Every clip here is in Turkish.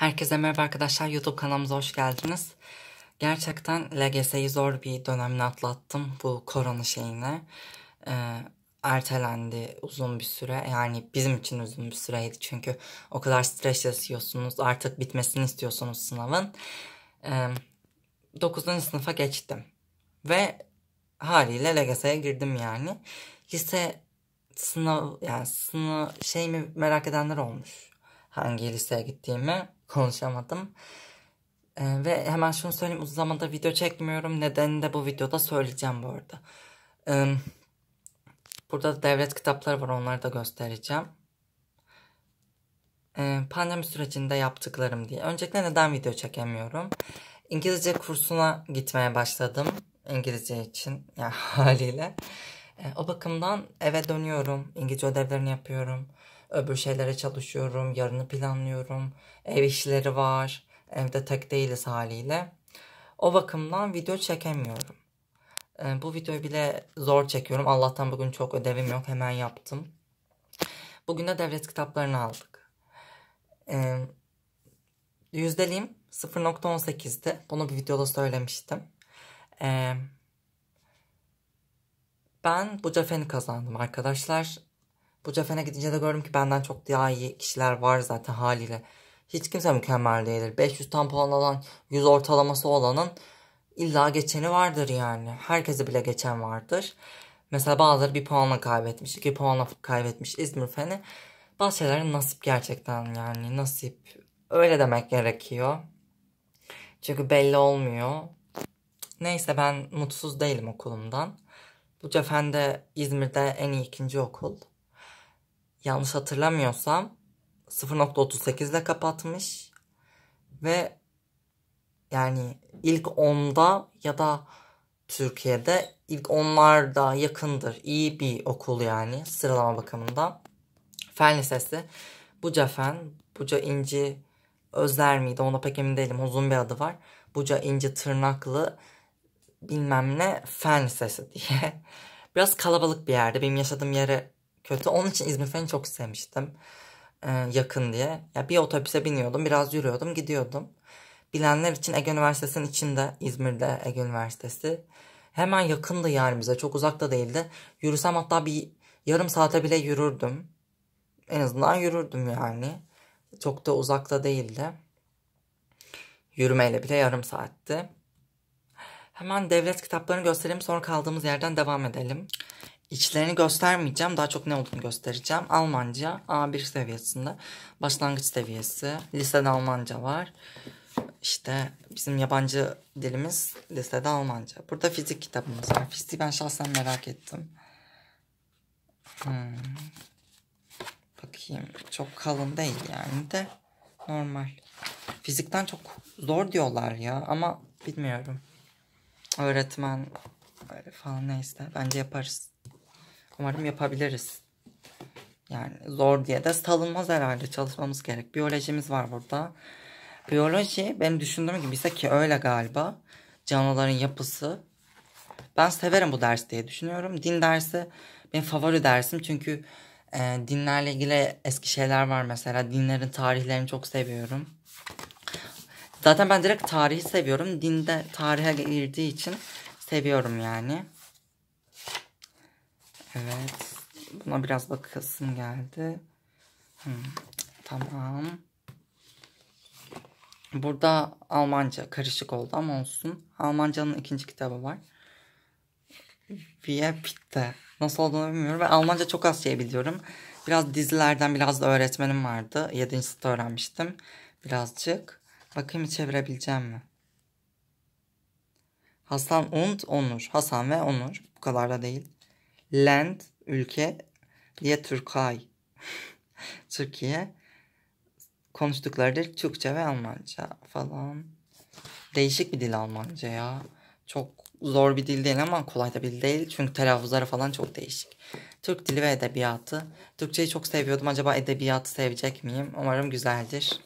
Herkese merhaba arkadaşlar. YouTube kanalımıza hoş geldiniz. Gerçekten LGS'yi zor bir dönemle atlattım bu korona şeyine. Ee, ertelendi uzun bir süre. Yani bizim için uzun bir süreydi. Çünkü o kadar stres yaşıyorsunuz. Artık bitmesini istiyorsunuz sınavın. Ee, 9. sınıfa geçtim. Ve haliyle LGS'ye girdim yani. Lise sınav yani sınav şey mi merak edenler olmuş. Hangi liseye gittiğimi konuşamadım. E, ve hemen şunu söyleyeyim uzun zamanda video çekmiyorum. Nedenini de bu videoda söyleyeceğim bu arada. E, burada devlet kitapları var onları da göstereceğim. E, pandemi sürecinde yaptıklarım diye. Öncelikle neden video çekemiyorum? İngilizce kursuna gitmeye başladım. İngilizce için yani haliyle. E, o bakımdan eve dönüyorum. İngilizce ödevlerini yapıyorum öbür şeylere çalışıyorum, yarını planlıyorum, ev işleri var, evde tek değiliz haliyle. O bakımdan video çekemiyorum. Ee, bu videoyu bile zor çekiyorum. Allah'tan bugün çok ödevim yok. Hemen yaptım. Bugün de devlet kitaplarını aldık. Ee, yüzdeliğim 0.18'di. Bunu bir videoda söylemiştim. Ee, ben bu cefeni kazandım arkadaşlar. Bu cefene gidince de gördüm ki benden çok daha iyi kişiler var zaten haliyle. Hiç kimse mükemmel değildir. 500 tam puan alan, 100 ortalaması olanın illa geçeni vardır yani. Herkese bile geçen vardır. Mesela bazıları bir puanla kaybetmiş, iki puanla kaybetmiş İzmir Feni. Bazı şeyler nasip gerçekten yani nasip. Öyle demek gerekiyor. Çünkü belli olmuyor. Neyse ben mutsuz değilim okulumdan. Bu cefen de İzmir'de en iyi ikinci okul yanlış hatırlamıyorsam 0.38 ile kapatmış ve yani ilk 10'da ya da Türkiye'de ilk onlarda yakındır. iyi bir okul yani sıralama bakımından. Fen Lisesi. Buca Fen, Buca İnci Özler miydi? Ona pek emin değilim. Uzun bir adı var. Buca İnci Tırnaklı bilmem ne Fen Lisesi diye. Biraz kalabalık bir yerde. Benim yaşadığım yere kötü. Onun için İzmir Fen'i çok sevmiştim. E, yakın diye. Ya bir otobüse biniyordum, biraz yürüyordum, gidiyordum. Bilenler için Ege Üniversitesi'nin içinde İzmir'de Ege Üniversitesi. Hemen yakındı yani bize. Çok uzakta değildi. Yürüsem hatta bir yarım saate bile yürürdüm. En azından yürürdüm yani. Çok da uzakta değildi. Yürümeyle bile yarım saatti. Hemen devlet kitaplarını göstereyim sonra kaldığımız yerden devam edelim. İçlerini göstermeyeceğim. Daha çok ne olduğunu göstereceğim. Almanca A1 seviyesinde. Başlangıç seviyesi. Lisede Almanca var. İşte bizim yabancı dilimiz lisede Almanca. Burada fizik kitabımız var. Fiziği ben şahsen merak ettim. Hmm. Bakayım. Çok kalın değil yani de. Normal. Fizikten çok zor diyorlar ya ama bilmiyorum. Öğretmen falan neyse bence yaparız. Umarım yapabiliriz. Yani zor diye de salınmaz herhalde. Çalışmamız gerek. Biyolojimiz var burada. Biyoloji benim düşündüğüm gibi ise ki öyle galiba. Canlıların yapısı. Ben severim bu dersi diye düşünüyorum. Din dersi benim favori dersim. Çünkü e, dinlerle ilgili eski şeyler var mesela. Dinlerin tarihlerini çok seviyorum. Zaten ben direkt tarihi seviyorum. Dinde tarihe girdiği için seviyorum yani. Evet. Buna biraz bakasım geldi. Hmm, tamam. Burada Almanca karışık oldu ama olsun. Almanca'nın ikinci kitabı var. Via Pitte. Nasıl olduğunu bilmiyorum. ve Almanca çok az şey biliyorum. Biraz dizilerden biraz da öğretmenim vardı. 7. sınıfta öğrenmiştim. Birazcık. Bakayım çevirebileceğim mi? Hasan und Onur. Hasan ve Onur. Bu kadar da değil land ülke diye Türkay Türkiye konuştukları dil Türkçe ve Almanca falan. Değişik bir dil Almanca ya. Çok zor bir dil değil ama kolay da bir dil değil. Çünkü telaffuzları falan çok değişik. Türk dili ve edebiyatı. Türkçeyi çok seviyordum. Acaba edebiyatı sevecek miyim? Umarım güzeldir.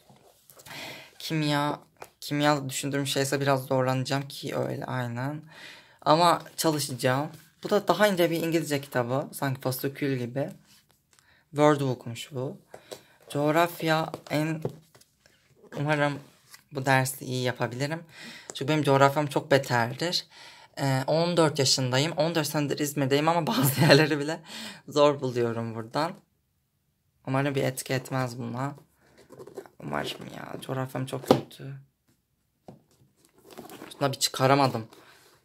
Kimya, kimya düşündüğüm şeyse biraz zorlanacağım ki öyle aynen. Ama çalışacağım. Bu da daha ince bir İngilizce kitabı. Sanki fasükül gibi. Word okumuş bu. Coğrafya en... Umarım bu dersi iyi yapabilirim. Çünkü benim coğrafyam çok beterdir. 14 ee, yaşındayım. 14 senedir İzmir'deyim ama bazı yerleri bile zor buluyorum buradan. Umarım bir etki etmez buna. Umarım ya. Coğrafyam çok kötü. Şuna bir çıkaramadım.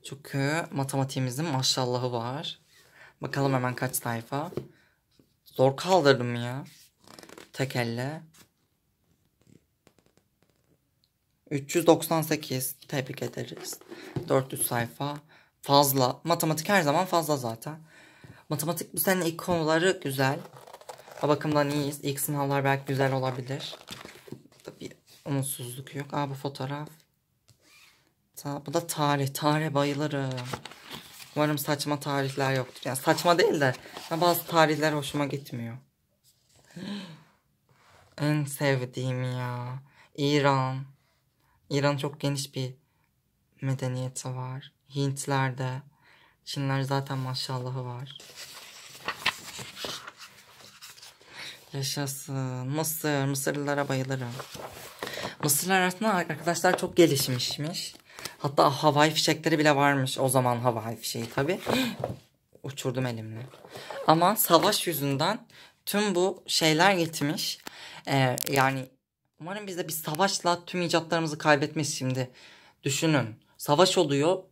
Çünkü matematiğimizin maşallahı var. Bakalım hemen kaç sayfa. Zor kaldırdım ya. Tek elle. 398 tebrik ederiz. 400 sayfa fazla. Matematik her zaman fazla zaten. Matematik bu senin ilk konuları güzel. O bakımdan iyiyiz. İlk sınavlar belki güzel olabilir. Tabii umutsuzluk yok. Aa bu fotoğraf. Ta, bu da tarih. Tarih bayılırım. Umarım saçma tarihler yoktur. Yani saçma değil de bazı tarihler hoşuma gitmiyor. en sevdiğim ya. İran. İran çok geniş bir medeniyeti var. Hintlerde. Çinler zaten maşallahı var. Yaşasın. Mısır. Mısırlılara bayılırım. Mısırlar arasında arkadaşlar çok gelişmişmiş. Hatta havai fişekleri bile varmış o zaman havai fişeği tabi. Uçurdum elimle. Ama savaş yüzünden tüm bu şeyler gitmiş. Ee, yani umarım biz de bir savaşla tüm icatlarımızı kaybetmeyiz şimdi. Düşünün savaş oluyor.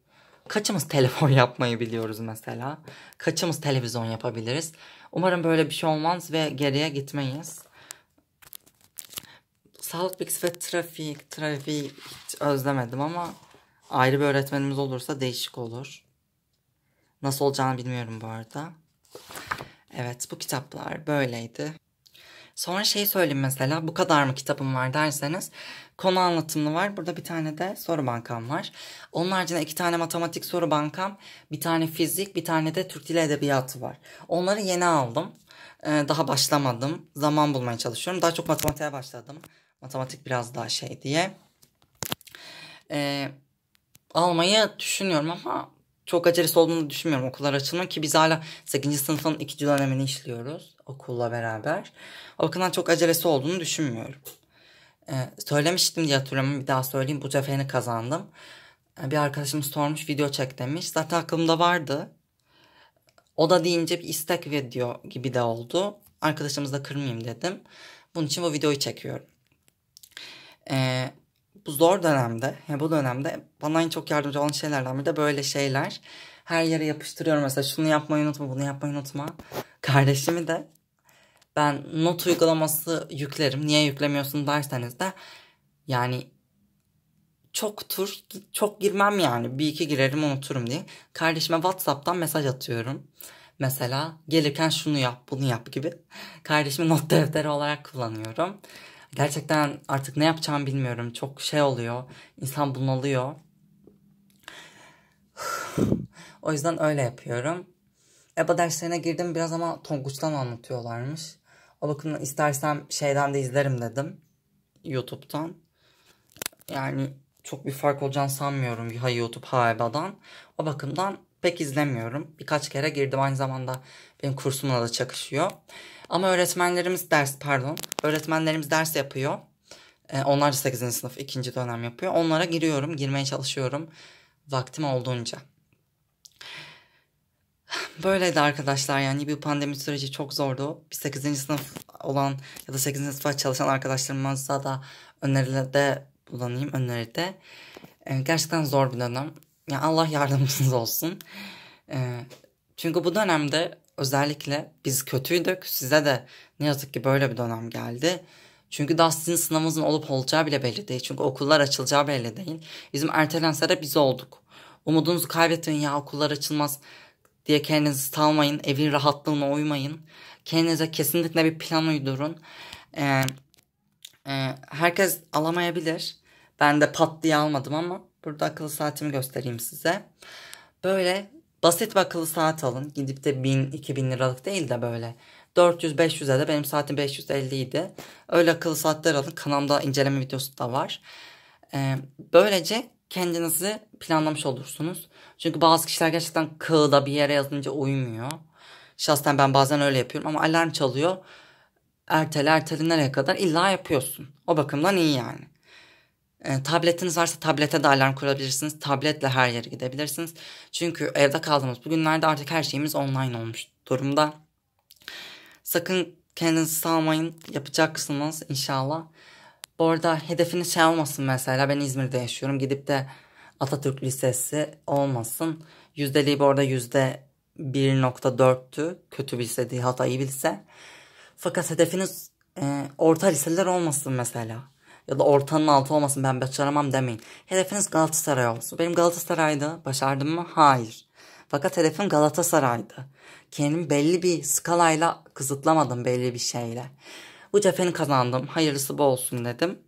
Kaçımız telefon yapmayı biliyoruz mesela? Kaçımız televizyon yapabiliriz? Umarım böyle bir şey olmaz ve geriye gitmeyiz. Sağlık bilgisi ve trafik, trafik hiç özlemedim ama Ayrı bir öğretmenimiz olursa değişik olur. Nasıl olacağını bilmiyorum bu arada. Evet bu kitaplar böyleydi. Sonra şey söyleyeyim mesela bu kadar mı kitabım var derseniz konu anlatımlı var. Burada bir tane de soru bankam var. Onun haricinde iki tane matematik soru bankam, bir tane fizik, bir tane de Türk Dili Edebiyatı var. Onları yeni aldım. Ee, daha başlamadım. Zaman bulmaya çalışıyorum. Daha çok matematiğe başladım. Matematik biraz daha şey diye. Ee, almayı düşünüyorum ama çok acelesi olduğunu düşünmüyorum okullar açılmak ki biz hala 8. sınıfın 2. dönemini işliyoruz okulla beraber. O bakımdan çok acelesi olduğunu düşünmüyorum. Ee, söylemiştim diye hatırlamıyorum bir daha söyleyeyim bu cepheni kazandım. Ee, bir arkadaşım sormuş video çek demiş. Zaten aklımda vardı. O da deyince bir istek video gibi de oldu. Arkadaşımızı da kırmayayım dedim. Bunun için bu videoyu çekiyorum. Ee, bu zor dönemde, yani bu dönemde bana en çok yardımcı olan şeylerden biri de böyle şeyler. Her yere yapıştırıyorum mesela şunu yapmayı unutma, bunu yapmayı unutma. Kardeşimi de ben not uygulaması yüklerim. Niye yüklemiyorsun derseniz de yani çok tur çok girmem yani. Bir iki girerim unuturum diye. Kardeşime WhatsApp'tan mesaj atıyorum. Mesela gelirken şunu yap, bunu yap gibi. Kardeşimi not defteri olarak kullanıyorum. Gerçekten artık ne yapacağımı bilmiyorum. Çok şey oluyor. İnsan bunalıyor. o yüzden öyle yapıyorum. EBA derslerine girdim biraz ama Tonguç'tan anlatıyorlarmış. O bakımdan istersen şeyden de izlerim dedim. YouTube'dan. Yani çok bir fark olacağını sanmıyorum ha YouTube ha EBA'dan. O bakımdan pek izlemiyorum. Birkaç kere girdim aynı zamanda benim kursumla da çakışıyor. Ama öğretmenlerimiz ders pardon öğretmenlerimiz ders yapıyor. E, onlar 8. sınıf 2. dönem yapıyor. Onlara giriyorum girmeye çalışıyorum vaktim olduğunca. Böyleydi arkadaşlar yani bir pandemi süreci çok zordu. Bir 8. sınıf olan ya da 8. sınıfa çalışan arkadaşlarımıza da önerilerde bulunayım öneride. E, gerçekten zor bir dönem yani Allah yardımcınız olsun. E, çünkü bu dönemde özellikle biz kötüydük. Size de ne yazık ki böyle bir dönem geldi. Çünkü daha sınavımızın olup olacağı bile belli değil. Çünkü okullar açılacağı belli değil. Bizim ertelense de biz olduk. Umudunuzu kaybetmeyin ya okullar açılmaz diye kendinizi salmayın. Evin rahatlığına uymayın. Kendinize kesinlikle bir plan uydurun. Ee, e, herkes alamayabilir. Ben de pat diye almadım ama Burada akıllı saatimi göstereyim size. Böyle basit bir akıllı saat alın. Gidip de 1000-2000 liralık değil de böyle 400-500'e de benim saatim 550 idi. Öyle akıllı saatler alın. Kanalımda inceleme videosu da var. Ee, böylece kendinizi planlamış olursunuz. Çünkü bazı kişiler gerçekten kığda bir yere yazınca uymuyor. Şahsen ben bazen öyle yapıyorum ama alarm çalıyor. Ertele ertele nereye kadar illa yapıyorsun. O bakımdan iyi yani. E, tabletiniz varsa tablete de alarm kurabilirsiniz. Tabletle her yere gidebilirsiniz. Çünkü evde kaldığımız bugünlerde artık her şeyimiz online olmuş durumda. Sakın kendinizi salmayın. Yapacaksınız inşallah. Bu arada hedefiniz şey olmasın mesela. Ben İzmir'de yaşıyorum. Gidip de Atatürk Lisesi olmasın. Yüzdeliği bu arada yüzde 1.4'tü. Kötü bilse değil hatta iyi bilse. Fakat hedefiniz e, orta liseler olmasın mesela ya da ortanın altı olmasın ben başaramam demeyin. Hedefiniz Galatasaray olsun. Benim Galatasaray'dı. Başardım mı? Hayır. Fakat hedefim Galatasaray'dı. Kendimi belli bir skalayla kısıtlamadım belli bir şeyle. Bu cepheni kazandım. Hayırlısı bu olsun dedim.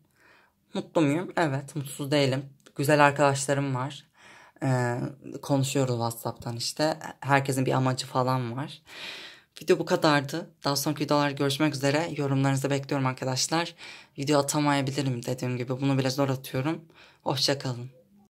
Mutlu muyum? Evet mutsuz değilim. Güzel arkadaşlarım var. Ee, konuşuyoruz Whatsapp'tan işte. Herkesin bir amacı falan var. Video bu kadardı. Daha sonraki videolarda görüşmek üzere. Yorumlarınızı bekliyorum arkadaşlar. Video atamayabilirim dediğim gibi. Bunu bile zor atıyorum. Hoşçakalın.